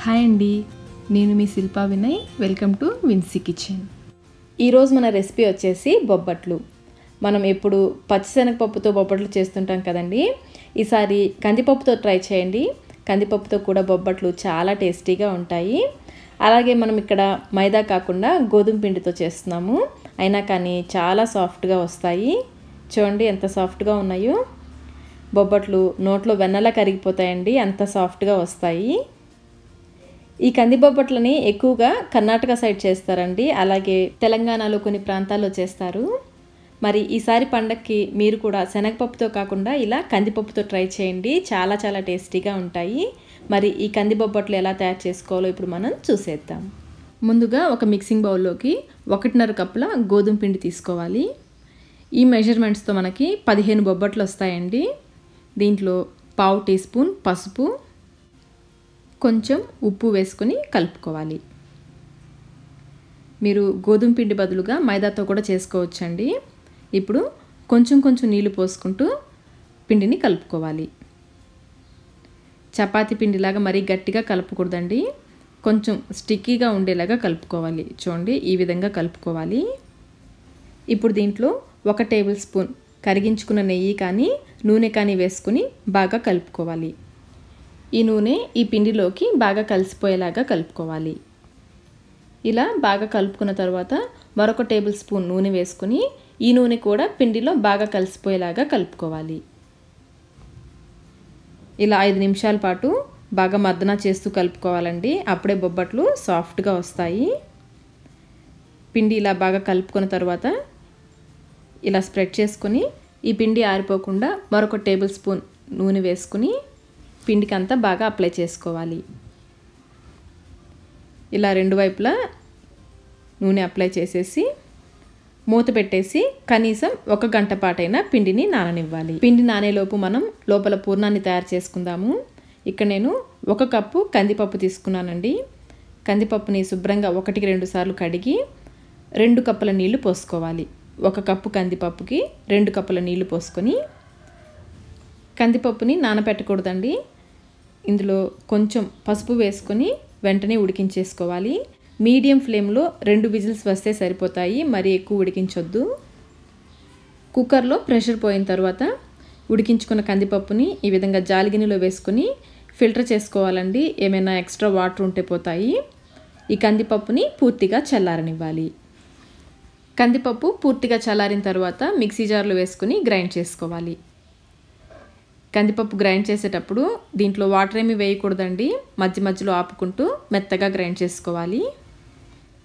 hi అండి నేను మీ శిల్పా వినయ్ వెల్కమ్ టు విన్సీ కిచెన్ ఈరోజు మన రెసిపీ వచ్చేసి బొబ్బట్లు మనం ఎప్పుడు పచ్చిశనగపప్పుతో బొబ్బట్లు చేస్తుంటాం కదండి ఈసారి కందిపప్పుతో ట్రై చేయండి కందిపప్పుతో కూడా బొబ్బట్లు చాలా టేస్టీగా ఉంటాయి అలాగే మనం ఇక్కడ మైదా కాకుండా గోధుమ పిండితో చేస్తున్నాము అయినా కానీ చాలా సాఫ్ట్గా వస్తాయి చూడండి ఎంత సాఫ్ట్గా ఉన్నాయో బొబ్బట్లు నోట్లో వెన్నలా కరిగిపోతాయండి అంత సాఫ్ట్గా వస్తాయి ఈ కందిబొబ్బట్లని ఎక్కువగా కర్ణాటక సైడ్ చేస్తారండి అలాగే తెలంగాణలో కొన్ని ప్రాంతాల్లో చేస్తారు మరి ఈసారి పండక్కి మీరు కూడా శనగపప్పుతో కాకుండా ఇలా కందిపప్పుతో ట్రై చేయండి చాలా చాలా టేస్టీగా ఉంటాయి మరి ఈ కందిబొబ్బట్లు ఎలా తయారు చేసుకోవాలో ఇప్పుడు మనం చూసేద్దాం ముందుగా ఒక మిక్సింగ్ బౌల్లోకి ఒకటిన్నర కప్పుల గోధుమ పిండి తీసుకోవాలి ఈ మెజర్మెంట్స్తో మనకి పదిహేను బొబ్బట్లు వస్తాయండి దీంట్లో పావు టీ స్పూన్ పసుపు కొంచెం ఉప్పు వేసుకుని కలుపుకోవాలి మీరు గోధుమ పిండి బదులుగా మైదాతో కూడా చేసుకోవచ్చండి ఇప్పుడు కొంచెం కొంచెం నీళ్లు పోసుకుంటూ పిండిని కలుపుకోవాలి చపాతి పిండిలాగా మరీ గట్టిగా కలుపకూడదండి కొంచెం స్టిక్కీగా ఉండేలాగా కలుపుకోవాలి చూడండి ఈ విధంగా కలుపుకోవాలి ఇప్పుడు దీంట్లో ఒక టేబుల్ స్పూన్ కరిగించుకున్న నెయ్యి కానీ నూనె కానీ వేసుకుని బాగా కలుపుకోవాలి ఈ నూనె ఈ పిండిలోకి బాగా కలిసిపోయేలాగా కలుపుకోవాలి ఇలా బాగా కలుపుకున్న తర్వాత మరొక టేబుల్ స్పూన్ నూనె వేసుకుని ఈ నూనె కూడా పిండిలో బాగా కలిసిపోయేలాగా కలుపుకోవాలి ఇలా ఐదు నిమిషాల పాటు బాగా మద్దన చేస్తూ కలుపుకోవాలండి అప్పుడే బొబ్బట్లు సాఫ్ట్గా వస్తాయి పిండి ఇలా బాగా కలుపుకున్న తర్వాత ఇలా స్ప్రెడ్ చేసుకుని ఈ పిండి ఆరిపోకుండా మరొక టేబుల్ స్పూన్ నూనె వేసుకుని పిండికి అంతా బాగా అప్లై చేసుకోవాలి ఇలా రెండు వైపులా నూనె అప్లై చేసేసి మూత పెట్టేసి కనీసం ఒక గంట పాటైనా పిండిని నాననివ్వాలి పిండి నానేలోపు మనం లోపల పూర్ణాన్ని తయారు చేసుకుందాము ఇక్కడ నేను ఒక కప్పు కందిపప్పు తీసుకున్నానండి కందిపప్పుని శుభ్రంగా ఒకటికి రెండు సార్లు కడిగి రెండు కప్పుల నీళ్లు పోసుకోవాలి ఒక కప్పు కందిపప్పుకి రెండు కప్పుల నీళ్లు పోసుకొని కందిపప్పుని నానబెట్టకూడదండి ఇందులో కొంచెం పసుపు వేసుకొని వెంటనే ఉడికించేసుకోవాలి మీడియం ఫ్లేమ్లో రెండు విజిల్స్ వస్తే సరిపోతాయి మరి ఎక్కువ ఉడికించొద్దు కుక్కర్లో ప్రెషర్ పోయిన తర్వాత ఉడికించుకున్న కందిపప్పుని ఈ విధంగా జాలిగినిలో వేసుకొని ఫిల్టర్ చేసుకోవాలండి ఏమైనా ఎక్స్ట్రా వాటర్ ఉంటే పోతాయి ఈ కందిపప్పుని పూర్తిగా చల్లారనివ్వాలి కందిపప్పు పూర్తిగా చల్లారిన తర్వాత మిక్సీ జార్లో వేసుకుని గ్రైండ్ చేసుకోవాలి కందిపప్పు గ్రైండ్ చేసేటప్పుడు దీంట్లో వాటర్ ఏమి వేయకూడదండి మధ్య మధ్యలో ఆపుకుంటూ మెత్తగా గ్రైండ్ చేసుకోవాలి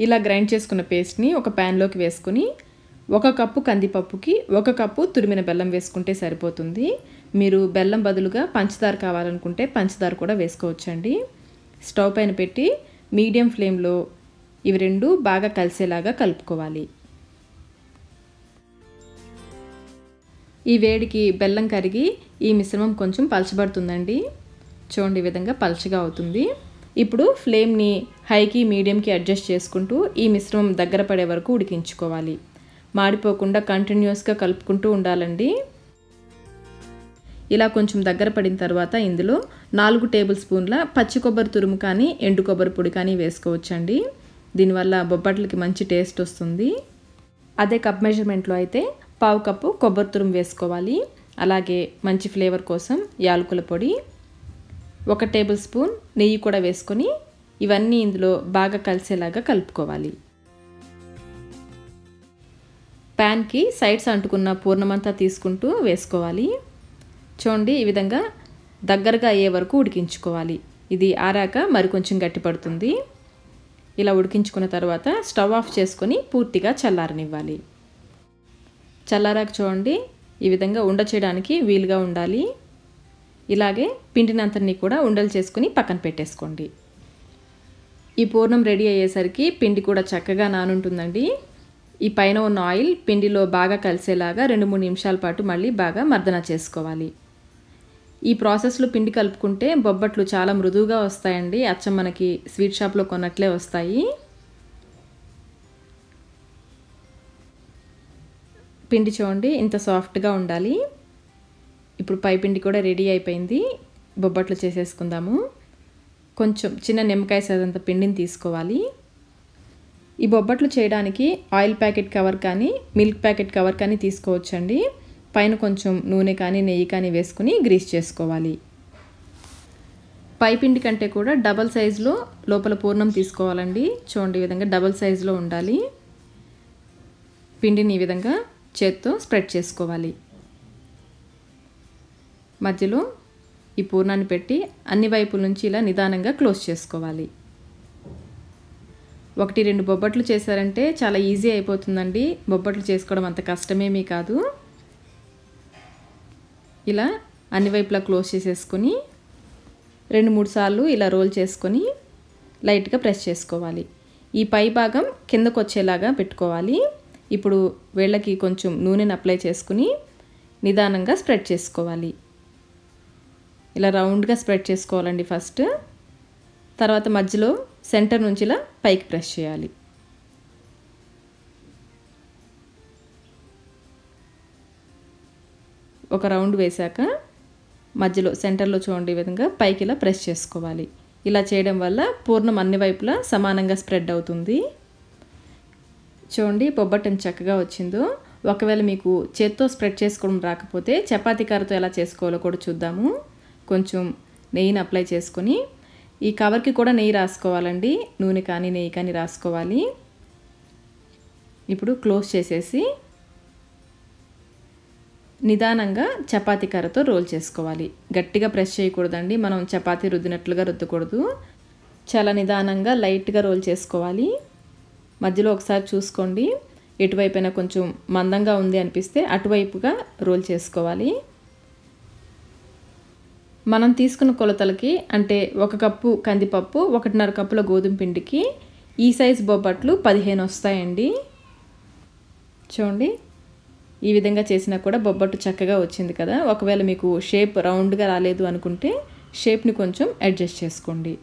ఇలా గ్రైండ్ చేసుకున్న పేస్ట్ని ఒక ప్యాన్లోకి వేసుకుని ఒక కప్పు కందిపప్పుకి ఒక కప్పు తురిమిన బెల్లం వేసుకుంటే సరిపోతుంది మీరు బెల్లం బదులుగా పంచదార కావాలనుకుంటే పంచదార కూడా వేసుకోవచ్చండి స్టవ్ పైన పెట్టి మీడియం ఫ్లేమ్లో ఇవి రెండు బాగా కలిసేలాగా కలుపుకోవాలి ఈ వేడికి బెల్లం కరిగి ఈ మిశ్రమం కొంచెం పలచబడుతుందండి చూడండి ఈ విధంగా పలచగా అవుతుంది ఇప్పుడు ఫ్లేమ్ని హైకి మీడియంకి అడ్జస్ట్ చేసుకుంటూ ఈ మిశ్రమం దగ్గర పడే వరకు ఉడికించుకోవాలి మాడిపోకుండా కంటిన్యూస్గా కలుపుకుంటూ ఉండాలండి ఇలా కొంచెం దగ్గర పడిన తర్వాత ఇందులో నాలుగు టేబుల్ స్పూన్ల పచ్చి కొబ్బరి తురుము కానీ ఎండు కొబ్బరి పొడి కానీ వేసుకోవచ్చండి దీనివల్ల బొబ్బట్లకి మంచి టేస్ట్ వస్తుంది అదే కప్ మెజర్మెంట్లో అయితే పావు కప్పు కొబ్బరి తురుము వేసుకోవాలి అలాగే మంచి ఫ్లేవర్ కోసం యాలకుల పొడి ఒక టేబుల్ స్పూన్ నెయ్యి కూడా వేసుకొని ఇవన్నీ ఇందులో బాగా కలిసేలాగా కలుపుకోవాలి ప్యాన్కి సైడ్స్ అంటుకున్న పూర్ణమంతా తీసుకుంటూ వేసుకోవాలి చూడండి ఈ విధంగా దగ్గరగా అయ్యే వరకు ఉడికించుకోవాలి ఇది ఆరాక మరికొంచెం గట్టిపడుతుంది ఇలా ఉడికించుకున్న తర్వాత స్టవ్ ఆఫ్ చేసుకొని పూర్తిగా చల్లారనివ్వాలి చల్లారాకు చూడండి ఈ విధంగా ఉండ చేయడానికి వీలుగా ఉండాలి ఇలాగే పిండినంతని కూడా ఉండలు చేసుకుని పక్కన పెట్టేసుకోండి ఈ పూర్ణం రెడీ అయ్యేసరికి పిండి కూడా చక్కగా నానుంటుందండి ఈ పైన ఉన్న ఆయిల్ పిండిలో బాగా కలిసేలాగా రెండు మూడు నిమిషాల పాటు మళ్ళీ బాగా మర్దన చేసుకోవాలి ఈ ప్రాసెస్లో పిండి కలుపుకుంటే బొబ్బట్లు చాలా మృదువుగా వస్తాయండి అచ్చం మనకి స్వీట్ షాప్లో కొన్నట్లే వస్తాయి పిండి చూడండి ఇంత సాఫ్ట్గా ఉండాలి ఇప్పుడు పై పిండి కూడా రెడీ అయిపోయింది బొబ్బట్లు చేసేసుకుందాము కొంచెం చిన్న నిమ్మకాయ సదంత పిండిని తీసుకోవాలి ఈ బొబ్బట్లు చేయడానికి ఆయిల్ ప్యాకెట్ కవర్ కానీ మిల్క్ ప్యాకెట్ కవర్ కానీ తీసుకోవచ్చండి పైన కొంచెం నూనె కానీ నెయ్యి కానీ వేసుకుని గ్రీస్ చేసుకోవాలి పై పిండి కంటే కూడా డబల్ సైజులో లోపల పూర్ణం తీసుకోవాలండి చూడండి ఈ విధంగా డబల్ సైజులో ఉండాలి పిండిని ఈ విధంగా చేత్తో స్ప్రెడ్ చేసుకోవాలి మధ్యలో ఈ పూర్ణాన్ని పెట్టి అన్ని వైపుల నుంచి ఇలా నిదానంగా క్లోజ్ చేసుకోవాలి ఒకటి రెండు బొబ్బట్లు చేశారంటే చాలా ఈజీ అయిపోతుందండి బొబ్బట్లు చేసుకోవడం అంత కష్టమేమీ కాదు ఇలా అన్ని వైపులా క్లోజ్ చేసేసుకొని రెండు మూడు సార్లు ఇలా రోల్ చేసుకొని లైట్గా ప్రెస్ చేసుకోవాలి ఈ పై భాగం కిందకు వచ్చేలాగా పెట్టుకోవాలి ఇప్పుడు వేళ్ళకి కొంచెం నూనెను అప్లై చేసుకుని నిదానంగా స్ప్రెడ్ చేసుకోవాలి ఇలా రౌండ్గా స్ప్రెడ్ చేసుకోవాలండి ఫస్ట్ తర్వాత మధ్యలో సెంటర్ నుంచి ఇలా పైకి ప్రెస్ చేయాలి ఒక రౌండ్ వేశాక మధ్యలో సెంటర్లో చూడండి ఈ విధంగా పైకి ఇలా ప్రెస్ చేసుకోవాలి ఇలా చేయడం వల్ల పూర్ణం అన్ని వైపులా సమానంగా స్ప్రెడ్ అవుతుంది చూడండి బొబ్బట్టని చక్కగా వచ్చిందో ఒకవేళ మీకు చేత్తో స్ప్రెడ్ చేసుకోవడం రాకపోతే చపాతి కారతో ఎలా చేసుకోవాలో కూడా చూద్దాము కొంచెం నెయ్యిని అప్లై చేసుకొని ఈ కవర్కి కూడా నెయ్యి రాసుకోవాలండి నూనె కానీ నెయ్యి కానీ రాసుకోవాలి ఇప్పుడు క్లోజ్ చేసేసి నిదానంగా చపాతీ కర్రతో రోల్ చేసుకోవాలి గట్టిగా ప్రెస్ చేయకూడదండి మనం చపాతి రుద్దినట్లుగా రుద్దకూడదు చాలా నిదానంగా లైట్గా రోల్ చేసుకోవాలి మధ్యలో ఒకసారి చూసుకోండి ఎటువైపైనా కొంచెం మందంగా ఉంది అనిపిస్తే అటువైపుగా రోల్ చేసుకోవాలి మనం తీసుకున్న కొలతలకి అంటే ఒక కప్పు కందిపప్పు ఒకటిన్నర కప్పుల గోధుమ పిండికి ఈ సైజ్ బొబ్బట్లు పదిహేను వస్తాయండి చూడండి ఈ విధంగా చేసినా కూడా బొబ్బట్టు చక్కగా వచ్చింది కదా ఒకవేళ మీకు షేప్ రౌండ్గా రాలేదు అనుకుంటే షేప్ని కొంచెం అడ్జస్ట్ చేసుకోండి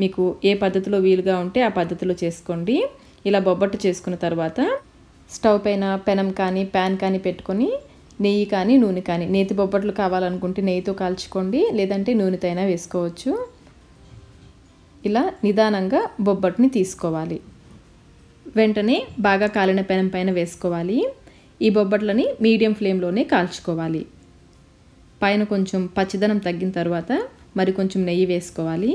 మీకు ఏ పద్ధతిలో వీలుగా ఉంటే ఆ పద్ధతిలో చేసుకోండి ఇలా బొబ్బట్టు చేసుకున్న తర్వాత స్టవ్ పైన పెనం కానీ ప్యాన్ కానీ పెట్టుకొని నెయ్యి కానీ నూనె కానీ నేతి బొబ్బట్లు కావాలనుకుంటే నెయ్యితో కాల్చుకోండి లేదంటే నూనెతో అయినా వేసుకోవచ్చు ఇలా నిదానంగా బొబ్బట్ని తీసుకోవాలి వెంటనే బాగా కాలిన పెనం పైన వేసుకోవాలి ఈ బొబ్బట్లని మీడియం ఫ్లేమ్లోనే కాల్చుకోవాలి పైన కొంచెం పచ్చదనం తగ్గిన తర్వాత మరి కొంచెం నెయ్యి వేసుకోవాలి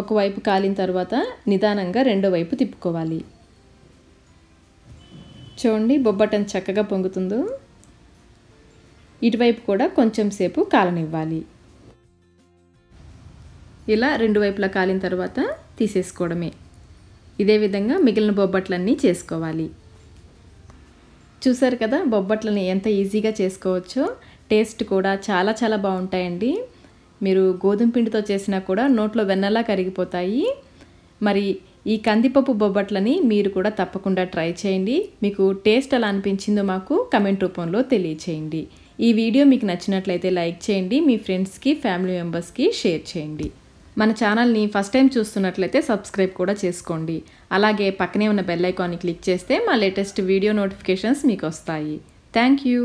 ఒకవైపు కాలిన తర్వాత నిదానంగా రెండో వైపు తిప్పుకోవాలి చూడండి బొబ్బటం చక్కగా పొంగుతుందో ఇటువైపు కూడా కొంచెం సేపు కాలనివ్వాలి ఇలా రెండు వైపులా కాలిన తర్వాత తీసేసుకోవడమే ఇదే విధంగా మిగిలిన బొబ్బట్లన్నీ చేసుకోవాలి చూసారు కదా బొబ్బట్లని ఎంత ఈజీగా చేసుకోవచ్చో టేస్ట్ కూడా చాలా చాలా బాగుంటాయండి మీరు గోధుమ పిండితో చేసినా కూడా నోట్లో వెన్నలా కరిగిపోతాయి మరి ఈ కందిపప్పు బొబ్బట్లని మీరు కూడా తప్పకుండా ట్రై చేయండి మీకు టేస్ట్ ఎలా అనిపించిందో మాకు కమెంట్ రూపంలో తెలియచేయండి ఈ వీడియో మీకు నచ్చినట్లయితే లైక్ చేయండి మీ ఫ్రెండ్స్కి ఫ్యామిలీ మెంబర్స్కి షేర్ చేయండి మన ఛానల్ని ఫస్ట్ టైం చూస్తున్నట్లయితే సబ్స్క్రైబ్ కూడా చేసుకోండి అలాగే పక్కనే ఉన్న బెల్ ఐకాన్ని క్లిక్ చేస్తే మా లేటెస్ట్ వీడియో నోటిఫికేషన్స్ మీకు వస్తాయి థ్యాంక్ యూ